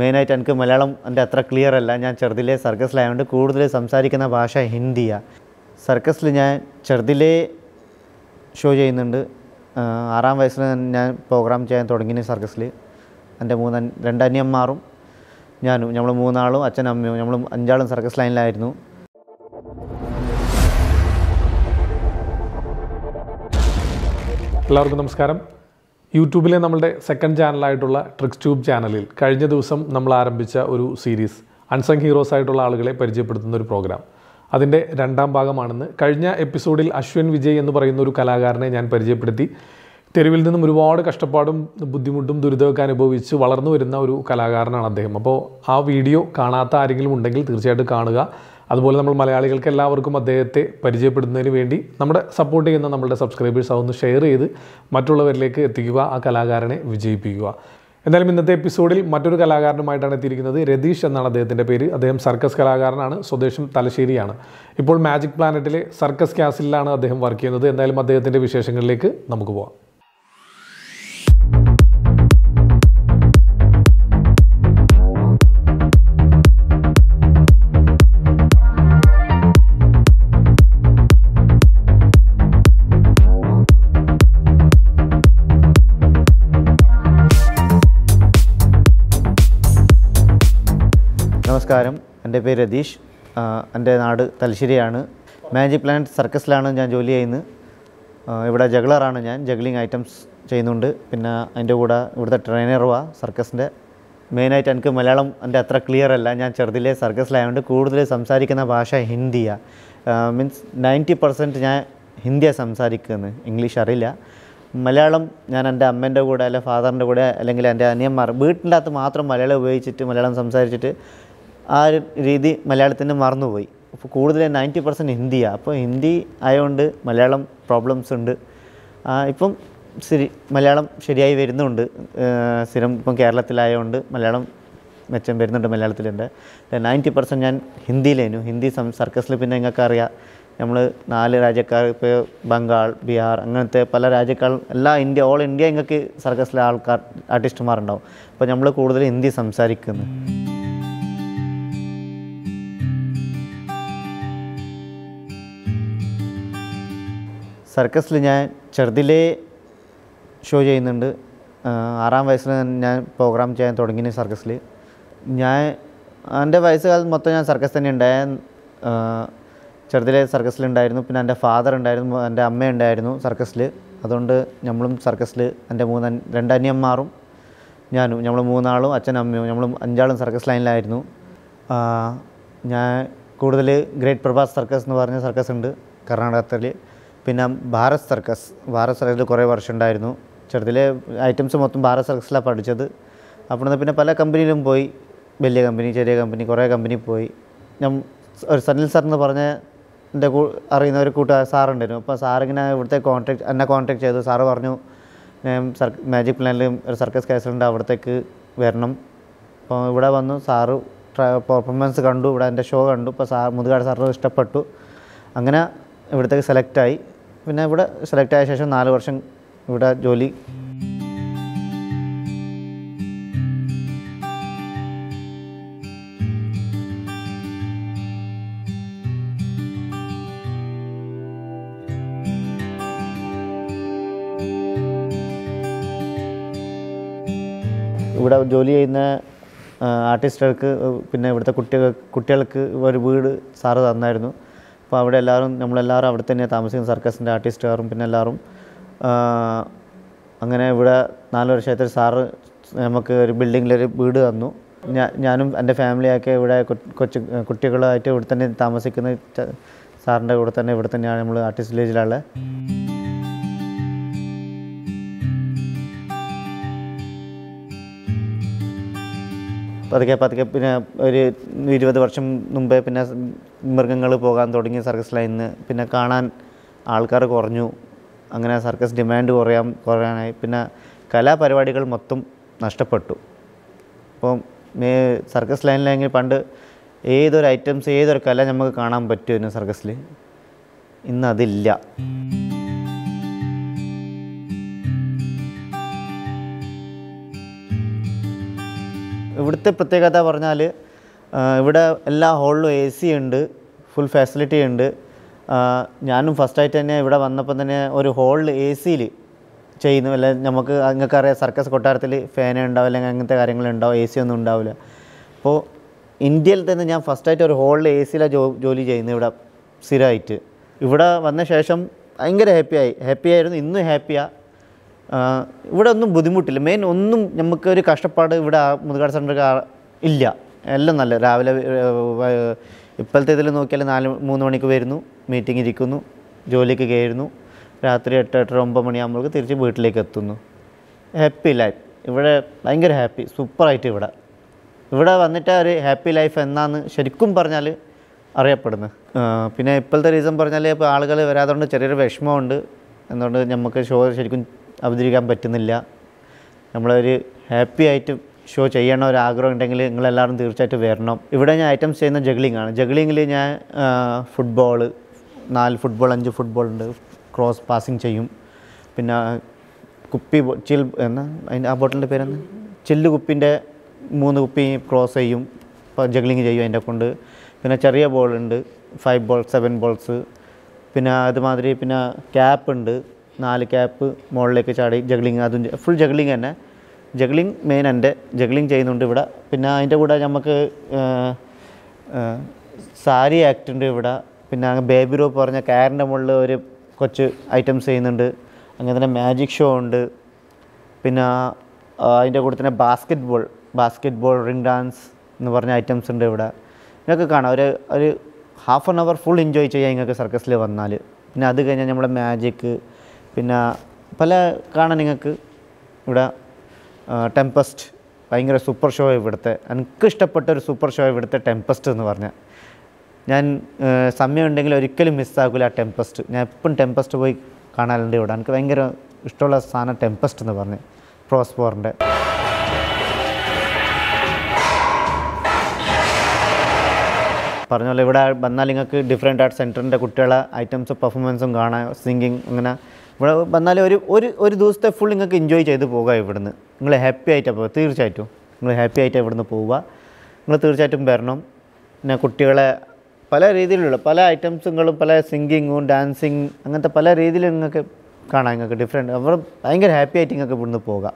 മെയിനായിട്ട് എനിക്ക് മലയാളം എൻ്റെ അത്ര ക്ലിയർ അല്ല ഞാൻ ചെറുതിലെ സർക്കസിലായതുകൊണ്ട് കൂടുതൽ സംസാരിക്കുന്ന ഭാഷ ഹിന്ദിയാണ് സർക്കസിൽ ഞാൻ ചെറുതിലെ ഷോ ചെയ്യുന്നുണ്ട് ആറാം വയസ്സിൽ ഞാൻ പ്രോഗ്രാം ചെയ്യാൻ തുടങ്ങി സർക്കസിൽ എൻ്റെ മൂന്ന് രണ്ടന്യന്മാറും ഞാനും നമ്മൾ മൂന്നാളും അച്ഛനും അമ്മയും നമ്മൾ അഞ്ചാളും സർക്കസ് ലൈനിലായിരുന്നു എല്ലാവർക്കും നമസ്കാരം യൂട്യൂബിലെ നമ്മളുടെ സെക്കൻഡ് ചാനലായിട്ടുള്ള ട്രിക്സ് ട്യൂബ് ചാനലിൽ കഴിഞ്ഞ ദിവസം നമ്മൾ ആരംഭിച്ച ഒരു സീരീസ് അൺസങ് ഹീറോസ് ആയിട്ടുള്ള ആളുകളെ പരിചയപ്പെടുത്തുന്ന ഒരു പ്രോഗ്രാം അതിൻ്റെ രണ്ടാം ഭാഗമാണെന്ന് കഴിഞ്ഞ എപ്പിസോഡിൽ അശ്വിൻ വിജയ് എന്ന് പറയുന്ന ഒരു കലാകാരനെ ഞാൻ പരിചയപ്പെടുത്തി തെരുവിൽ നിന്നും ഒരുപാട് കഷ്ടപ്പാടും ബുദ്ധിമുട്ടും ദുരിതമൊക്കെ അനുഭവിച്ച് വളർന്നു വരുന്ന ഒരു കലാകാരനാണ് അദ്ദേഹം അപ്പോൾ ആ വീഡിയോ കാണാത്ത ആരെങ്കിലും ഉണ്ടെങ്കിൽ തീർച്ചയായിട്ടും കാണുക അതുപോലെ നമ്മൾ മലയാളികൾക്ക് എല്ലാവർക്കും അദ്ദേഹത്തെ പരിചയപ്പെടുന്നതിന് വേണ്ടി നമ്മുടെ സപ്പോർട്ട് ചെയ്യുന്ന നമ്മുടെ സബ്സ്ക്രൈബേഴ്സ് അതൊന്ന് ഷെയർ ചെയ്ത് മറ്റുള്ളവരിലേക്ക് എത്തിക്കുക ആ കലാകാരനെ വിജയിപ്പിക്കുക എന്തായാലും ഇന്നത്തെ എപ്പിസോഡിൽ മറ്റൊരു കലാകാരനുമായിട്ടാണ് എത്തിയിരിക്കുന്നത് രതീഷ് എന്നാണ് അദ്ദേഹത്തിൻ്റെ പേര് അദ്ദേഹം സർക്കസ് കലാകാരനാണ് സ്വദേശം തലശ്ശേരിയാണ് ഇപ്പോൾ മാജിക് പ്ലാനറ്റിലെ സർക്കസ് ക്യാസിലാണ് അദ്ദേഹം വർക്ക് ചെയ്യുന്നത് എന്തായാലും അദ്ദേഹത്തിൻ്റെ വിശേഷങ്ങളിലേക്ക് നമുക്ക് പോകാം നമസ്കാരം എൻ്റെ പേര് രതീഷ് എൻ്റെ നാട് തലശ്ശേരിയാണ് മാജിക് പ്ലാന്റ് സർക്കസിലാണ് ഞാൻ ജോലി ചെയ്യുന്നത് ഇവിടെ ജഗ്ലറാണ് ഞാൻ ജഗ്ലിംഗ് ഐറ്റംസ് ചെയ്യുന്നുണ്ട് പിന്നെ അതിൻ്റെ കൂടെ ഇവിടുത്തെ ട്രെയിനറുവാ സർക്കസിൻ്റെ മെയിനായിട്ട് എനിക്ക് മലയാളം എൻ്റെ അത്ര ക്ലിയർ അല്ല ഞാൻ ചെറുതിലെ സർക്കസിലായതുകൊണ്ട് കൂടുതൽ സംസാരിക്കുന്ന ഭാഷ ഹിന്ദിയാണ് മീൻസ് നയൻറ്റി പെർസെൻറ്റ് ഞാൻ ഹിന്ദിയാണ് സംസാരിക്കുന്നത് ഇംഗ്ലീഷ് അറിയില്ല മലയാളം ഞാൻ എൻ്റെ അമ്മേൻ്റെ കൂടെ അല്ലെങ്കിൽ ഫാദറിൻ്റെ കൂടെ അല്ലെങ്കിൽ എൻ്റെ അനിയന്മാർ വീട്ടിൻ്റെ അകത്ത് മാത്രം മലയാളം ഉപയോഗിച്ചിട്ട് മലയാളം സംസാരിച്ചിട്ട് ആ ഒരു രീതി മലയാളത്തിന് മറന്നുപോയി അപ്പോൾ കൂടുതൽ നയൻറ്റി പെർസെൻറ്റ് ഹിന്ദിയാണ് അപ്പോൾ ഹിന്ദി ആയതുകൊണ്ട് മലയാളം പ്രോബ്ലംസ് ഉണ്ട് ഇപ്പം ശരി മലയാളം ശരിയായി വരുന്നുണ്ട് സ്ഥിരം ഇപ്പം കേരളത്തിലായതുകൊണ്ട് മലയാളം മെച്ചം വരുന്നുണ്ട് മലയാളത്തിലുണ്ട് നയൻറ്റി പെർസെൻറ്റ് ഞാൻ ഹിന്ദിയിലേനു ഹിന്ദി സം സർക്കസിൽ പിന്നെ നിങ്ങൾക്ക് അറിയാം നമ്മൾ നാല് രാജ്യക്കാർ ഇപ്പോൾ ബംഗാൾ ബീഹാർ അങ്ങനത്തെ പല രാജ്യക്കാർ എല്ലാ ഇന്ത്യ ഓൾ ഇന്ത്യ ഇങ്ങൾക്ക് സർക്കസിലെ ആൾക്കാർ ആർട്ടിസ്റ്റുമാരുണ്ടാവും അപ്പോൾ നമ്മൾ കൂടുതൽ ഹിന്ദി സംസാരിക്കുന്നത് സർക്കസിൽ ഞാൻ ചെറുതിലേ ഷോ ചെയ്യുന്നുണ്ട് ആറാം വയസ്സിൽ ഞാൻ പ്രോഗ്രാം ചെയ്യാൻ തുടങ്ങി സർക്കസിൽ ഞാൻ എൻ്റെ വയസ്സുകാലത്ത് മൊത്തം ഞാൻ സർക്കസ് തന്നെ ഉണ്ടായ ചെറുതിലെ സർക്കസിലുണ്ടായിരുന്നു പിന്നെ എൻ്റെ ഫാദർ ഉണ്ടായിരുന്നു എൻ്റെ അമ്മ ഉണ്ടായിരുന്നു സർക്കസിൽ അതുകൊണ്ട് നമ്മളും സർക്കസിൽ എൻ്റെ മൂന്ന് രണ്ട് ഞാനും നമ്മൾ മൂന്നാളും അച്ഛനും അമ്മയും നമ്മൾ അഞ്ചാളും സർക്കസ് ലൈനിലായിരുന്നു ഞാൻ കൂടുതൽ ഗ്രേറ്റ് പ്രഭാസ് സർക്കസ് എന്ന് പറഞ്ഞ സർക്കസ് ഉണ്ട് കർണാടകത്തിൽ പിന്നെ ഭാരത് സർക്കസ് ഭാരത് സർക്കസിൽ കുറേ വർഷം ഉണ്ടായിരുന്നു ചെറുതിലെ ഐറ്റംസ് മൊത്തം ഭാരത് സർക്കസിലാണ് പഠിച്ചത് അപ്പോഴത്തെ പിന്നെ പല കമ്പനിയിലും പോയി വലിയ കമ്പനി ചെറിയ കമ്പനി കുറേ കമ്പനി പോയി ഞാൻ ഒരു സനിൽ സാർ എന്ന് പറഞ്ഞ എൻ്റെ കൂ അറിയുന്ന ഒരു കൂട്ടുകാർ സാറുണ്ടായിരുന്നു അപ്പോൾ സാറിങ്ങനെ ഇവിടുത്തെ കോൺടാക്ട് എന്നെ കോൺടാക്ട് ചെയ്തു സാറ് പറഞ്ഞു സർ മാജിക് പ്ലാനിലും ഒരു സർക്കസ് കേസിലുണ്ട് അവിടത്തേക്ക് വരണം അപ്പോൾ ഇവിടെ വന്നു സാറ് പെർഫോമൻസ് കണ്ടു ഇവിടെ എൻ്റെ ഷോ കണ്ടു ഇപ്പോൾ സാർ മുതുകാട് സാറിന് ഇഷ്ടപ്പെട്ടു അങ്ങനെ ഇവിടത്തേക്ക് സെലക്റ്റായി പിന്നെ ഇവിടെ സെലക്ട് ആയ ശേഷം നാല് വർഷം ഇവിടെ ജോലി ഇവിടെ ജോലി ചെയ്യുന്ന ആർട്ടിസ്റ്റുകൾക്ക് പിന്നെ ഇവിടുത്തെ കുട്ടികൾ കുട്ടികൾക്ക് ഒരു വീട് സാറ് തന്നായിരുന്നു അപ്പോൾ അവിടെ എല്ലാവരും നമ്മളെല്ലാവരും അവിടെ തന്നെ താമസിക്കുന്നത് സർക്കസിൻ്റെ ആർട്ടിസ്റ്റുകാരും പിന്നെ എല്ലാവരും അങ്ങനെ ഇവിടെ നാല് വർഷമായിട്ട് സാറ് നമുക്ക് ഒരു ബിൽഡിങ്ങിലൊരു വീട് തന്നു ഞാൻ ഞാനും എൻ്റെ ഫാമിലിയൊക്കെ ഇവിടെ കൊച്ചു കുട്ടികളായിട്ട് ഇവിടെ തന്നെ താമസിക്കുന്ന സാറിൻ്റെ കൂടെ തന്നെ ഇവിടെ തന്നെയാണ് നമ്മൾ ആർട്ടിസ്റ്റ് വില്ലേജിലുള്ളത് പതുക്കെ പതുക്കെ പിന്നെ ഒരു ഇരുപത് വർഷം മുമ്പേ പിന്നെ മൃഗങ്ങൾ പോകാൻ തുടങ്ങി സർക്കസ് ലൈനിൽ നിന്ന് പിന്നെ കാണാൻ ആൾക്കാർ കുറഞ്ഞു അങ്ങനെ സർക്കസ് ഡിമാൻഡ് കുറയാൻ കുറയാനായി പിന്നെ കലാപരിപാടികൾ മൊത്തം നഷ്ടപ്പെട്ടു മേ സർക്കസ് ലൈനിലെങ്കിൽ പണ്ട് ഏതൊരു ഐറ്റംസ് ഏതൊരു കല നമുക്ക് കാണാൻ പറ്റുമായിരുന്നു സർക്കസിൽ ഇന്നതില്ല ഇവിടുത്തെ പ്രത്യേകത പറഞ്ഞാൽ ഇവിടെ എല്ലാ ഹോളിലും എ സി ഉണ്ട് ഫുൾ ഫെസിലിറ്റി ഉണ്ട് ഞാനും ഫസ്റ്റായിട്ട് തന്നെ ഇവിടെ വന്നപ്പോൾ തന്നെ ഒരു ഹോളിൽ എ സിയിൽ ചെയ്യുന്നു അല്ല നമുക്ക് നിങ്ങൾക്കറിയാം സർക്കസ് കൊട്ടാരത്തിൽ ഫാനേ അല്ലെങ്കിൽ അങ്ങനത്തെ ഉണ്ടാവും എ സി ഒന്നും ഉണ്ടാവില്ല അപ്പോൾ ഇന്ത്യയിൽ തന്നെ ഞാൻ ഫസ്റ്റായിട്ട് ഒരു ഹോളിൽ എ സിയിലാണ് ജോ ജോലി ചെയ്യുന്നത് ഇവിടെ സ്ഥിരമായിട്ട് ഇവിടെ വന്ന ശേഷം ഭയങ്കര ഹാപ്പിയായി ഹാപ്പിയായിരുന്നു ഇന്നും ഹാപ്പിയാണ് ഇവിടെ ഒന്നും ബുദ്ധിമുട്ടില്ല മെയിൻ ഒന്നും നമുക്ക് ഒരു കഷ്ടപ്പാട് ഇവിടെ മുതുകാട് സെൻ്റർ ഇല്ല എല്ലാം നല്ല രാവിലെ ഇപ്പോഴത്തെ ഇതിൽ നോക്കിയാൽ നാല് മൂന്ന് മണിക്ക് വരുന്നു മീറ്റിംഗ് ഇരിക്കുന്നു ജോലിക്ക് കയറുന്നു രാത്രി എട്ട് എട്ടര ഒമ്പത് മണിയാകുമ്പോൾ തിരിച്ച് വീട്ടിലേക്ക് എത്തുന്നു ഹാപ്പി ലൈഫ് ഇവിടെ ഭയങ്കര ഹാപ്പി സൂപ്പറായിട്ട് ഇവിടെ ഇവിടെ വന്നിട്ട് ഒരു ഹാപ്പി ലൈഫ് എന്നാന്ന് ശരിക്കും പറഞ്ഞാൽ അറിയപ്പെടുന്നത് പിന്നെ ഇപ്പോഴത്തെ റീസൺ പറഞ്ഞാൽ ഇപ്പോൾ ആളുകൾ വരാതുകൊണ്ട് ചെറിയൊരു വിഷമമുണ്ട് എന്നുകൊണ്ട് നമുക്ക് ഷോ ശരിക്കും അവതരിക്കാൻ പറ്റുന്നില്ല നമ്മളൊരു ഹാപ്പി ആയിട്ട് ഷോ ചെയ്യണ ഒരു ആഗ്രഹം ഉണ്ടെങ്കിൽ നിങ്ങളെല്ലാവരും തീർച്ചയായിട്ടും വരണം ഇവിടെ ഞാൻ ഐറ്റംസ് ചെയ്യുന്ന ജഗ്ലിംഗ് ആണ് ജഗ്ലിങ്ങിൽ ഞാൻ ഫുട്ബോൾ നാല് ഫുട്ബോൾ അഞ്ച് ഫുട്ബോൾ ഉണ്ട് ക്രോസ് പാസിങ് ചെയ്യും പിന്നെ കുപ്പി ചിൽ എന്നാ അതിൻ്റെ ആ ബോട്ടിലിൻ്റെ പേരെന്ന് ചില്ല് കുപ്പിൻ്റെ മൂന്ന് കുപ്പി ക്രോസ് ചെയ്യും ജഗ്ലിങ് ചെയ്യും അതിൻ്റെ കൊണ്ട് പിന്നെ ചെറിയ ബോളുണ്ട് ഫൈവ് ബോൾ സെവൻ ബോൾസ് പിന്നെ അതുമാതിരി പിന്നെ ക്യാപ്പ് ഉണ്ട് നാല് ക്യാപ്പ് മുകളിലേക്ക് ചാടി ജഗ്ലിങ് അതും ഫുൾ ജഗ്ലിങ് തന്നെ ജഗ്ലിങ് മെയിൻ എൻ്റെ ജഗ്ലിങ് ചെയ്യുന്നുണ്ട് ഇവിടെ പിന്നെ അതിൻ്റെ കൂടെ നമുക്ക് സാരി ആക്ട് ഉണ്ട് ഇവിടെ പിന്നെ ബേബി റോ പറഞ്ഞ കയറിൻ്റെ മുകളിൽ ഒരു കുറച്ച് ഐറ്റംസ് ചെയ്യുന്നുണ്ട് അങ്ങനെ തന്നെ മാജിക് ഷോ ഉണ്ട് പിന്നെ അതിൻ്റെ കൂടെ തന്നെ basketball basketball ring dance എന്ന് പറഞ്ഞ ഐറ്റംസ് ഉണ്ട് ഇവിടെ ഇതൊക്കെ കാണാം ഒരു ഒരു half an hour full enjoy ചെയ്യാം നിങ്ങൾക്ക് സർക്കസിൽ വന്നാൽ പിന്നെ അത് കഴിഞ്ഞാൽ നമ്മുടെ മാജിക് പിന്നെ പല കാണാൻ നിങ്ങൾക്ക് ഇവിടെ ടെമ്പസ്റ്റ് ഭയങ്കര സൂപ്പർ ഷോ ഇവിടുത്തെ എനിക്ക് ഇഷ്ടപ്പെട്ട ഒരു സൂപ്പർ ഷോ ഇവിടുത്തെ ടെമ്പസ്റ്റ് എന്ന് പറഞ്ഞാൽ ഞാൻ സമയമുണ്ടെങ്കിൽ ഒരിക്കലും മിസ്സാക്കില്ല ആ ടെമ്പസ്റ്റ് ഞാൻ എപ്പം ടെമ്പസ്റ്റ് പോയി കാണാനുണ്ട് ഇവിടെ എനിക്ക് ഭയങ്കര ഇഷ്ടമുള്ള സാധനം ടെമ്പസ്റ്റ് എന്ന് പറഞ്ഞ് പ്രോസ്പോറിൻ്റെ പറഞ്ഞ ഇവിടെ വന്നാൽ നിങ്ങൾക്ക് ഡിഫറെൻ്റ് ആർട്ട് സെൻറ്ററിൻ്റെ കുട്ടികളെ ഐറ്റംസ് പെർഫോമൻസും കാണാം സിംഗിങ് അങ്ങനെ ഇവിടെ വന്നാലും ഒരു ഒരു ഒരു ദിവസത്തെ ഫുൾ നിങ്ങൾക്ക് എൻജോയ് ചെയ്ത് പോകുക ഇവിടുന്ന് നിങ്ങൾ ഹാപ്പി ആയിട്ട് പോകുക തീർച്ചയായിട്ടും നിങ്ങൾ ഹാപ്പി ആയിട്ട് ഇവിടുന്ന് പോവുക നിങ്ങൾ തീർച്ചയായിട്ടും വരണം പിന്നെ കുട്ടികളെ പല രീതിയിലുള്ള പല ഐറ്റംസുകളും പല സിംഗിങ്ങും ഡാൻസിങ് അങ്ങനത്തെ പല രീതിയിലും നിങ്ങൾക്ക് കാണാം നിങ്ങൾക്ക് ഡിഫറെൻറ്റ് അവർ ഭയങ്കര ഹാപ്പി ആയിട്ട് നിങ്ങൾക്ക് ഇവിടുന്ന് പോകാം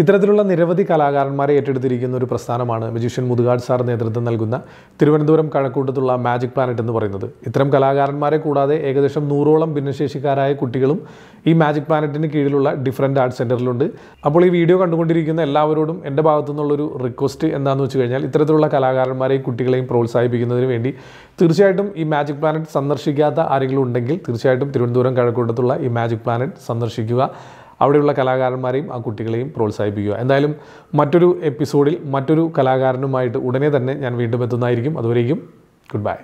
ഇത്തരത്തിലുള്ള നിരവധി കലാകാരന്മാരെ ഏറ്റെടുത്തിരിക്കുന്ന ഒരു പ്രസ്ഥാനമാണ് മജീഷ്യൻ മുതുകാട് സാർ നേതൃത്വം നൽകുന്ന തിരുവനന്തപുരം കഴക്കൂട്ടത്തുള്ള മാജിക് പ്ലാനറ്റ് എന്ന് പറയുന്നത് ഇത്തരം കലാകാരന്മാരെ കൂടാതെ ഏകദേശം നൂറോളം ഭിന്നശേഷിക്കാരായ കുട്ടികളും ഈ മാജിക് പ്ലാനറ്റിന് കീഴിലുള്ള ഡിഫറെൻ്റ് ആർട്ട് സെൻറ്ററിലുണ്ട് അപ്പോൾ ഈ വീഡിയോ കണ്ടുകൊണ്ടിരിക്കുന്ന എല്ലാവരോടും എൻ്റെ ഭാഗത്തു നിന്നുള്ളൊരു റിക്വസ്റ്റ് എന്താണെന്ന് വെച്ച് കഴിഞ്ഞാൽ ഇത്തരത്തിലുള്ള കലാകാരന്മാരെയും കുട്ടികളെയും പ്രോത്സാഹിപ്പിക്കുന്നതിന് വേണ്ടി തീർച്ചയായിട്ടും ഈ മാജിക് പ്ലാനറ്റ് സന്ദർശിക്കാത്ത ആരെങ്കിലും ഉണ്ടെങ്കിൽ തീർച്ചയായിട്ടും തിരുവനന്തപുരം കഴക്കൂട്ടത്തുള്ള ഈ മാജിക് പ്ലാനറ്റ് സന്ദർശിക്കുക അവിടെയുള്ള കലാകാരന്മാരെയും ആ കുട്ടികളെയും പ്രോത്സാഹിപ്പിക്കുക എന്തായാലും മറ്റൊരു എപ്പിസോഡിൽ മറ്റൊരു കലാകാരനുമായിട്ട് ഉടനെ തന്നെ ഞാൻ വീണ്ടും എത്തുന്നതായിരിക്കും അതുവരേക്കും ഗുഡ് ബൈ